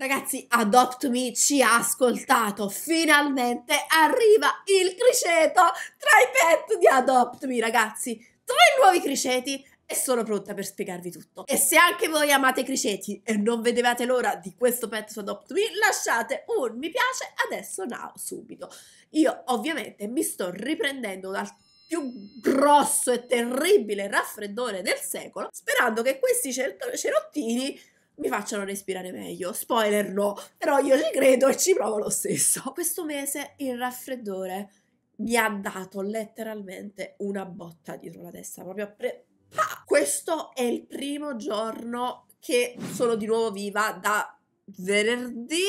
Ragazzi, Adopt Me ci ha ascoltato. Finalmente arriva il criceto tra i pet di Adopt Me, ragazzi. Tre nuovi criceti e sono pronta per spiegarvi tutto. E se anche voi amate i criceti e non vedevate l'ora di questo pet su Adopt Me, lasciate un mi piace adesso, now, subito. Io ovviamente mi sto riprendendo dal più grosso e terribile raffreddore del secolo, sperando che questi cerottini mi facciano respirare meglio. Spoiler no, però io ci credo e ci provo lo stesso. Questo mese il raffreddore mi ha dato letteralmente una botta dietro la testa, proprio pre- ah! Questo è il primo giorno che sono di nuovo viva da venerdì,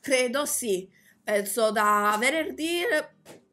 credo sì. Penso da venerdì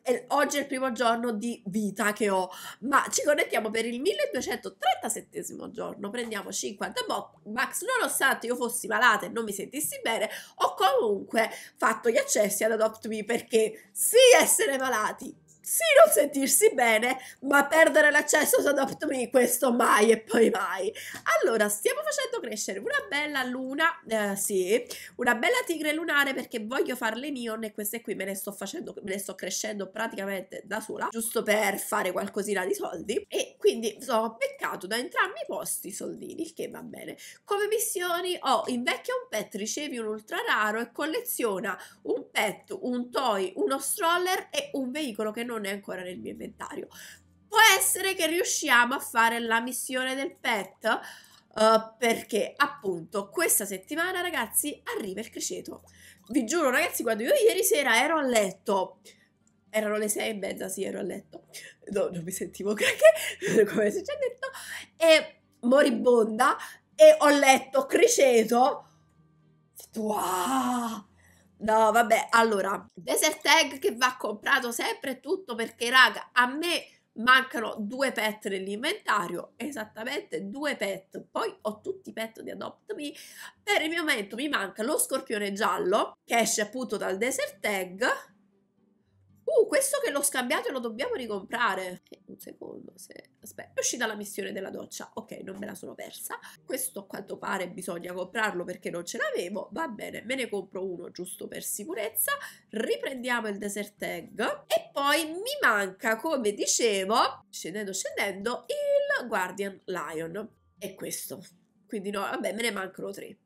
e oggi è il primo giorno di vita che ho, ma ci connettiamo per il 1237 giorno, prendiamo 50 bucks, nonostante io fossi malata e non mi sentissi bene, ho comunque fatto gli accessi ad Adopt Me perché sì essere malati sì non sentirsi bene, ma perdere l'accesso ad Adopt questo mai e poi mai. Allora, stiamo facendo crescere una bella luna, eh, sì, una bella tigre lunare perché voglio farle neon e queste qui me le sto facendo, me le sto crescendo praticamente da sola, giusto per fare qualcosina di soldi e quindi sono beccato da entrambi i posti i soldini, il che va bene. Come missioni ho oh, invecchia un pet, ricevi un ultra raro e colleziona un pet, un toy, uno stroller e un veicolo che non non è ancora nel mio inventario. Può essere che riusciamo a fare la missione del pet uh, perché appunto questa settimana ragazzi arriva il criceto. Vi giuro ragazzi quando io ieri sera ero a letto erano le sei e mezza, sì, ero a letto, no, non mi sentivo che come si è già detto, e moribonda, e ho letto criceto, wow! No, vabbè, allora, Desert Egg che va comprato sempre tutto perché, raga, a me mancano due pet nell'inventario, esattamente due pet, poi ho tutti i pet di Adopt Me, per il momento mi manca lo scorpione giallo che esce appunto dal Desert Egg, Uh, questo che l'ho scambiato e lo dobbiamo ricomprare. Okay, eh, un secondo, se... Aspetta, è uscita la missione della doccia. Ok, non me la sono persa. Questo a quanto pare bisogna comprarlo perché non ce l'avevo. Va bene, me ne compro uno giusto per sicurezza. Riprendiamo il desert egg. E poi mi manca, come dicevo, scendendo scendendo, il Guardian Lion. E questo. Quindi no, vabbè, me ne mancano tre.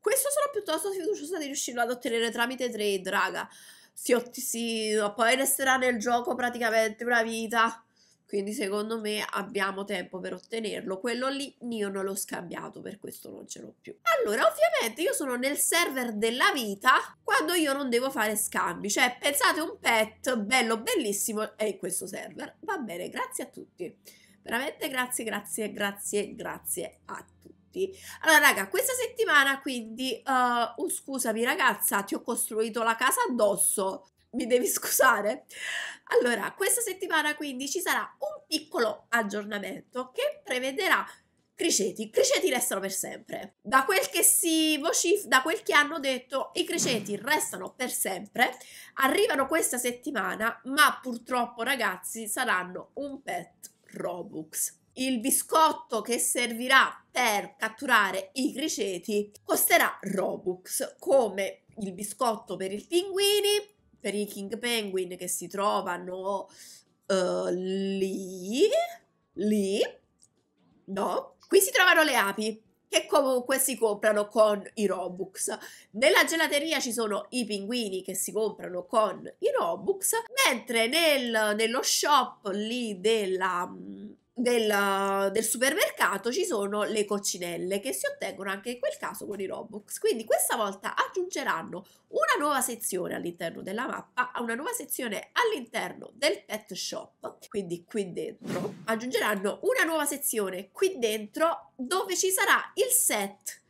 Questo sono piuttosto fiduciosa di riuscirlo ad ottenere tramite trade, raga si, si poi resterà nel gioco praticamente una vita. Quindi secondo me abbiamo tempo per ottenerlo. Quello lì io non l'ho scambiato, per questo non ce l'ho più. Allora, ovviamente io sono nel server della vita quando io non devo fare scambi. Cioè, pensate un pet bello, bellissimo, è in questo server. Va bene, grazie a tutti. Veramente grazie, grazie, grazie, grazie a tutti tutti. Allora, raga, questa settimana quindi, uh, oh, scusami ragazza, ti ho costruito la casa addosso. Mi devi scusare? Allora, questa settimana quindi ci sarà un piccolo aggiornamento che prevederà Criceti, criceti restano per sempre. Da quel che si vocif- da quel che hanno detto, i criceti restano per sempre. Arrivano questa settimana, ma purtroppo, ragazzi, saranno un pet Robux il biscotto che servirà per catturare i criceti costerà Robux, come il biscotto per i pinguini, per i king penguin che si trovano uh, lì, lì, no? Qui si trovano le api, che comunque si comprano con i Robux. Nella gelateria ci sono i pinguini che si comprano con i Robux, mentre nel, nello shop lì della del, del, supermercato ci sono le coccinelle che si ottengono anche in quel caso con i Robux. Quindi questa volta aggiungeranno una nuova sezione all'interno della mappa, una nuova sezione all'interno del pet shop, quindi qui dentro. Aggiungeranno una nuova sezione qui dentro dove ci sarà il set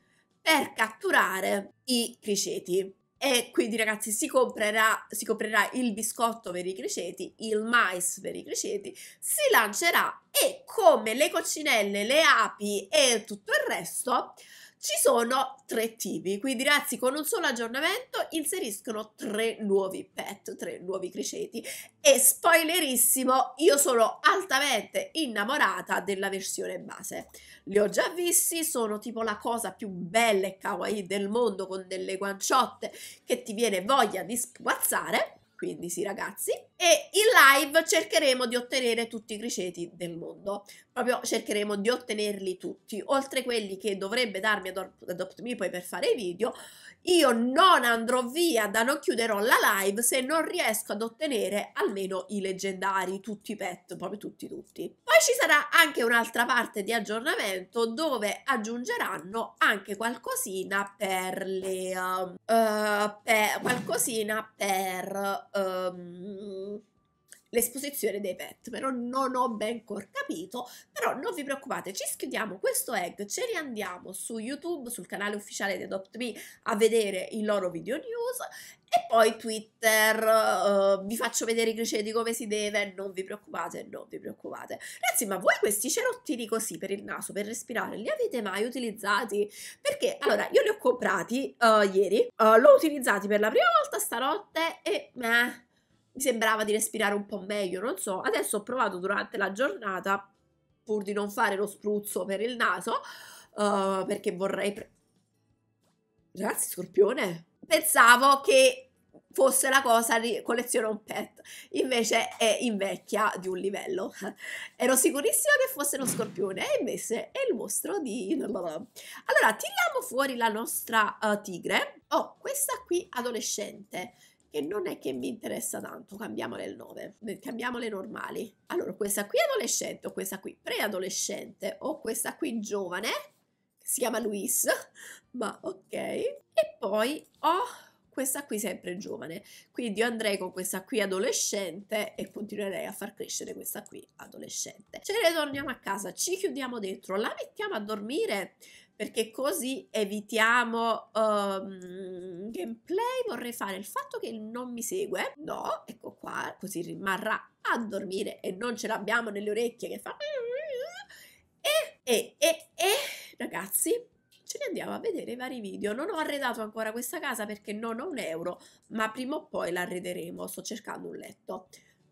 per catturare i criceti. E quindi ragazzi si comprerà, si comprerà il biscotto per i criceti, il mais per i criceti, si lancerà e come le coccinelle, le api e tutto il resto ci sono tre tipi, quindi ragazzi con un solo aggiornamento inseriscono tre nuovi pet, tre nuovi criceti e spoilerissimo, io sono altamente innamorata della versione base. Li ho già visti, sono tipo la cosa più bella e kawaii del mondo con delle guanciotte che ti viene voglia di spuazzare, quindi sì ragazzi, e in live cercheremo di ottenere tutti i criceti del mondo. Proprio cercheremo di ottenerli tutti, oltre quelli che dovrebbe darmi Adopt, Me poi per fare i video. Io non andrò via da non chiuderò la live se non riesco ad ottenere almeno i leggendari, tutti i pet, proprio tutti tutti. Poi ci sarà anche un'altra parte di aggiornamento dove aggiungeranno anche qualcosina per le... Uh, um, eh, per, qualcosina per... Um, l'esposizione dei pet, però non ho ben capito, però non vi preoccupate, ci schiudiamo questo egg, ce li andiamo su YouTube, sul canale ufficiale di me a vedere i loro video news e poi Twitter, uh, vi faccio vedere i criceti come si deve, non vi preoccupate, non vi preoccupate. Ragazzi, ma voi questi cerottini così per il naso, per respirare, li avete mai utilizzati? Perché, allora, io li ho comprati uh, ieri, uh, l'ho utilizzati per la prima volta stanotte e... Meh, mi sembrava di respirare un po' meglio, non so. Adesso ho provato durante la giornata, pur di non fare lo spruzzo per il naso, uh, perché vorrei... Pre- Ragazzi, scorpione? Pensavo che fosse la cosa di colleziona un pet, invece è invecchia di un livello. Ero sicurissima che fosse lo scorpione e invece è il mostro di... Allora, tiriamo fuori la nostra uh, tigre. Oh, questa qui adolescente che non è che mi interessa tanto, cambiamole il nome, eh, cambiamole normali. Allora, questa qui adolescente, o questa qui preadolescente, o questa qui giovane, si chiama Luis, ma ok. E poi ho questa qui sempre giovane, quindi io andrei con questa qui adolescente e continuerei a far crescere questa qui adolescente. Ce ne torniamo a casa, ci chiudiamo dentro, la mettiamo a dormire perché così evitiamo um, gameplay. Vorrei fare il fatto che non mi segue, no, ecco qua, così rimarrà a dormire e non ce l'abbiamo nelle orecchie che fa. E, e, e, e, ragazzi, ce ne andiamo a vedere i vari video. Non ho arredato ancora questa casa perché non ho un euro, ma prima o poi l'arrederemo. Sto cercando un letto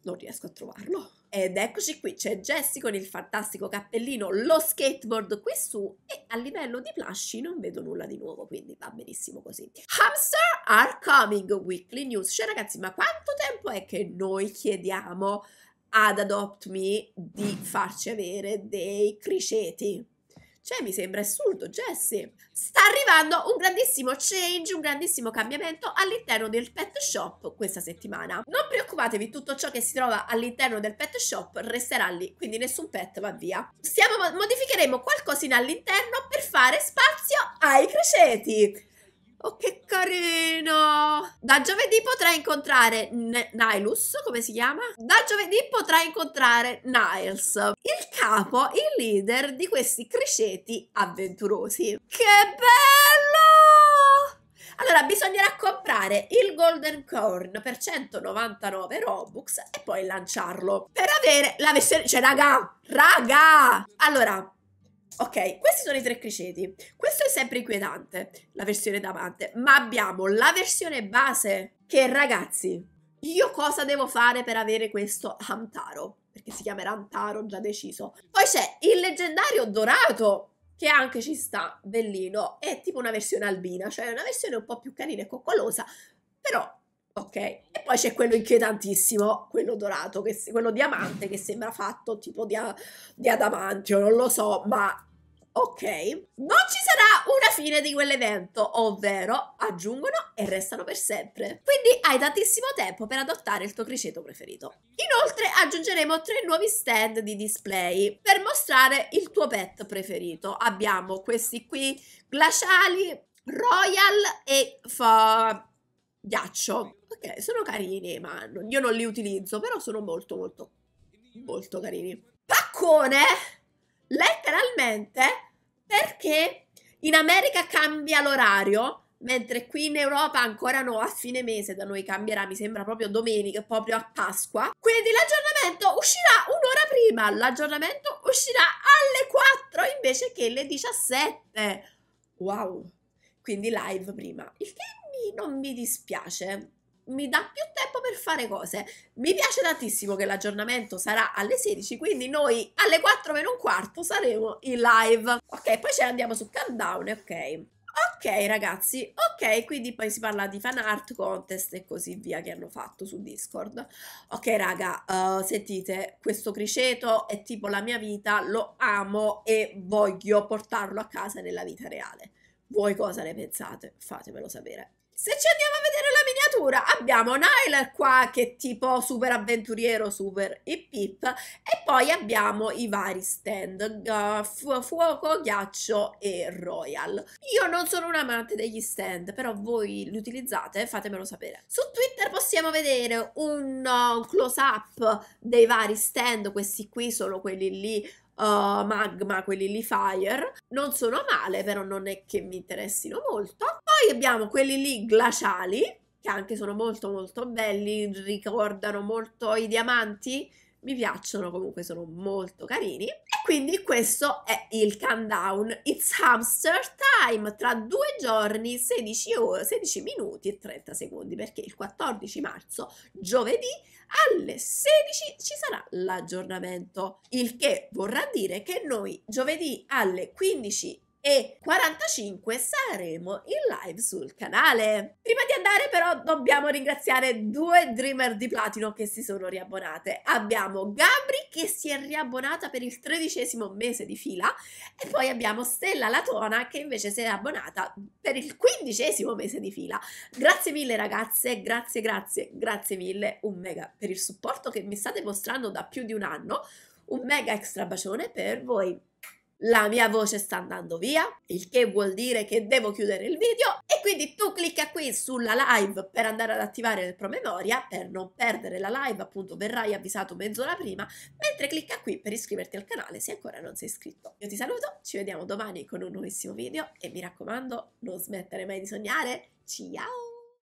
non riesco a trovarlo. Ed eccoci qui, c'è Jessie con il fantastico cappellino, lo skateboard qui su e a livello di plushie non vedo nulla di nuovo, quindi va benissimo così. Hamster are coming, weekly news. Cioè ragazzi, ma quanto tempo è che noi chiediamo ad Adopt Me di farci avere dei criceti? Cioè, mi sembra assurdo, Jessie. Sta arrivando un grandissimo change, un grandissimo cambiamento all'interno del pet shop questa settimana. Non preoccupatevi, tutto ciò che si trova all'interno del pet shop resterà lì, quindi nessun pet va via. Stiamo, modificheremo qualcosina all'interno per fare spazio ai croceti. Oh, che carino! Da giovedì potrai incontrare N- Nilus, come si chiama? Da giovedì potrai incontrare Niles, il capo, il leader di questi criceti avventurosi. Che bello! Allora, bisognerà comprare il Golden Corn per 199 Robux e poi lanciarlo. Per avere la versione... Cioè, raga! Raga! Allora, Ok, questi sono i tre criceti. Questo è sempre inquietante, la versione d'amante. Ma abbiamo la versione base che, ragazzi, io cosa devo fare per avere questo Hamtaro? Perché si chiamerà Antaro, già deciso. Poi c'è il leggendario dorato che anche ci sta bellino, è tipo una versione albina, cioè una versione un po' più carina e coccolosa, però ok. E poi c'è quello inquietantissimo, quello dorato, che, quello diamante che sembra fatto tipo di, di adamantio, non lo so, ma Ok, non ci sarà una fine di quell'evento, ovvero aggiungono e restano per sempre. Quindi hai tantissimo tempo per adottare il tuo criceto preferito. Inoltre aggiungeremo tre nuovi stand di display per mostrare il tuo pet preferito. Abbiamo questi qui, glaciali, royal e fa... ghiaccio. Ok, sono carini, ma io non li utilizzo, però sono molto molto molto carini. Paccone! Letteralmente perché in America cambia l'orario, mentre qui in Europa ancora no, a fine mese da noi cambierà, mi sembra proprio domenica, proprio a Pasqua. Quindi l'aggiornamento uscirà un'ora prima, l'aggiornamento uscirà alle 4 invece che alle 17. Wow! Quindi live prima, il che mi, non mi dispiace, mi dà più per fare cose. Mi piace tantissimo che l'aggiornamento sarà alle 16, quindi noi alle 4 meno un quarto saremo in live. Ok, poi ce ne andiamo su Countdown, ok. Ok ragazzi, ok, quindi poi si parla di fan art, contest e così via che hanno fatto su Discord. Ok raga, uh, sentite, questo criceto è tipo la mia vita, lo amo e voglio portarlo a casa nella vita reale. Voi cosa ne pensate? Fatemelo sapere se ci andiamo a vedere la miniatura, abbiamo Nile qua che è tipo super avventuriero, super hip hip, e poi abbiamo i vari stand, uh, fu fuoco, ghiaccio e royal. Io non sono un amante degli stand, però voi li utilizzate, fatemelo sapere. Su Twitter possiamo vedere un, uh, close up dei vari stand, questi qui sono quelli lì Uh, magma, quelli lì fire, non sono male, però non è che mi interessino molto. Poi abbiamo quelli lì glaciali, che anche sono molto molto belli, ricordano molto i diamanti, mi piacciono comunque, sono molto carini. E quindi questo è il countdown. It's hamster time tra due giorni, 16, ore, 16 minuti e 30 secondi, perché il 14 marzo, giovedì, alle 16 ci sarà l'aggiornamento, il che vorrà dire che noi giovedì alle 15 e 45 saremo in live sul canale. Prima di andare però dobbiamo ringraziare due Dreamer di Platino che si sono riabbonate. Abbiamo Gabri che si è riabbonata per il tredicesimo mese di fila e poi abbiamo Stella Latona che invece si è abbonata per il quindicesimo mese di fila. Grazie mille ragazze, grazie grazie, grazie mille, un mega per il supporto che mi state mostrando da più di un anno. Un mega extra bacione per voi la mia voce sta andando via, il che vuol dire che devo chiudere il video e quindi tu clicca qui sulla live per andare ad attivare nel promemoria per non perdere la live, appunto verrai avvisato mezz'ora prima, mentre clicca qui per iscriverti al canale se ancora non sei iscritto. Io ti saluto, ci vediamo domani con un nuovissimo video e mi raccomando non smettere mai di sognare, ciao!